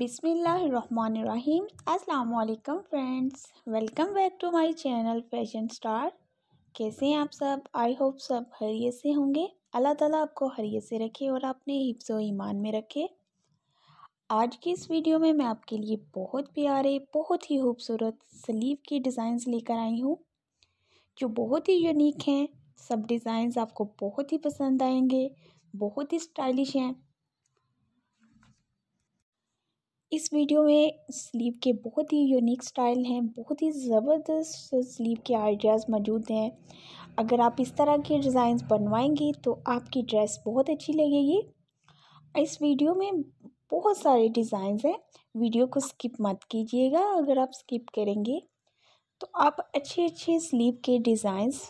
बिसमीम् अल्लाम friends welcome back to my channel fashion star कैसे हैं आप सब आई होप सब हरिये से होंगे अल्लाह ताला आपको हरिये से रखे और अपने हिफ्स ईमान में रखे आज की इस वीडियो में मैं आपके लिए बहुत प्यारे बहुत ही खूबसूरत स्लीव की डिज़ाइंस लेकर आई हूँ जो बहुत ही यूनिक हैं सब डिज़ाइंस आपको बहुत ही पसंद आएंगे बहुत ही स्टाइलिश हैं इस वीडियो में स्लीव के बहुत ही यूनिक स्टाइल हैं बहुत ही ज़बरदस्त स्लीव के आइडियाज़ मौजूद हैं अगर आप इस तरह के डिज़ाइंस बनवाएंगे तो आपकी ड्रेस बहुत अच्छी लगेगी इस वीडियो में बहुत सारे डिज़ाइंस हैं वीडियो को स्किप मत कीजिएगा अगर आप स्किप करेंगे तो आप अच्छे अच्छे स्लीव के डिज़ाइंस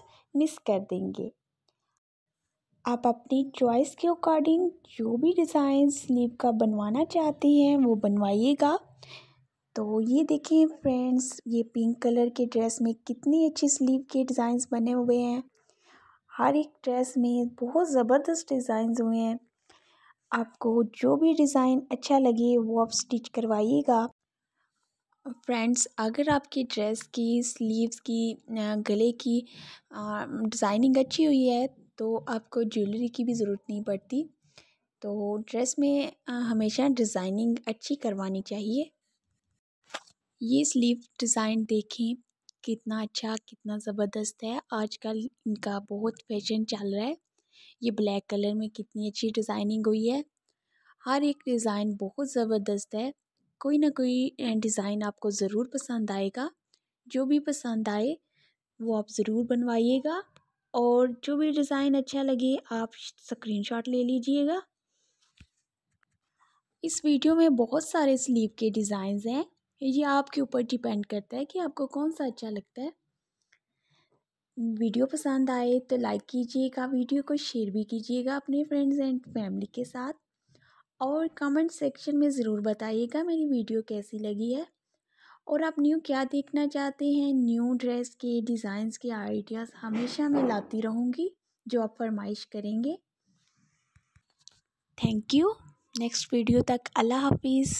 मिस कर देंगे आप अपनी चॉइस के अकॉर्डिंग जो भी डिज़ाइन स्लीव का बनवाना चाहती हैं वो बनवाइएगा तो ये देखें फ्रेंड्स ये पिंक कलर के ड्रेस में कितनी अच्छी स्लीव के डिज़ाइंस बने हुए हैं हर एक ड्रेस में बहुत ज़बरदस्त डिज़ाइंस हुए हैं आपको जो भी डिज़ाइन अच्छा लगे वो आप स्टिच करवाइएगा फ्रेंड्स अगर आपकी ड्रेस की स्लीव्स की गले की डिज़ाइनिंग अच्छी हुई है तो आपको ज्वेलरी की भी ज़रूरत नहीं पड़ती तो ड्रेस में हमेशा डिज़ाइनिंग अच्छी करवानी चाहिए ये स्लीव डिज़ाइन देखें कितना अच्छा कितना ज़बरदस्त है आजकल इनका बहुत फैशन चल रहा है ये ब्लैक कलर में कितनी अच्छी डिज़ाइनिंग हुई है हर एक डिज़ाइन बहुत ज़बरदस्त है कोई ना कोई डिज़ाइन आपको ज़रूर पसंद आएगा जो भी पसंद आए वो आप ज़रूर बनवाइएगा और जो भी डिज़ाइन अच्छा लगे आप स्क्रीनशॉट ले लीजिएगा इस वीडियो में बहुत सारे स्लीव के डिज़ाइंस हैं ये आपके ऊपर डिपेंड करता है कि आपको कौन सा अच्छा लगता है वीडियो पसंद आए तो लाइक कीजिएगा वीडियो को शेयर भी कीजिएगा अपने फ्रेंड्स एंड फैमिली के साथ और कमेंट सेक्शन में ज़रूर बताइएगा मेरी वीडियो कैसी लगी है और आप न्यू क्या देखना चाहते हैं न्यू ड्रेस के डिज़ाइंस के आइडियाज़ हमेशा मैं लाती रहूँगी जो आप फरमाइश करेंगे थैंक यू नेक्स्ट वीडियो तक अल्लाह हाफिज़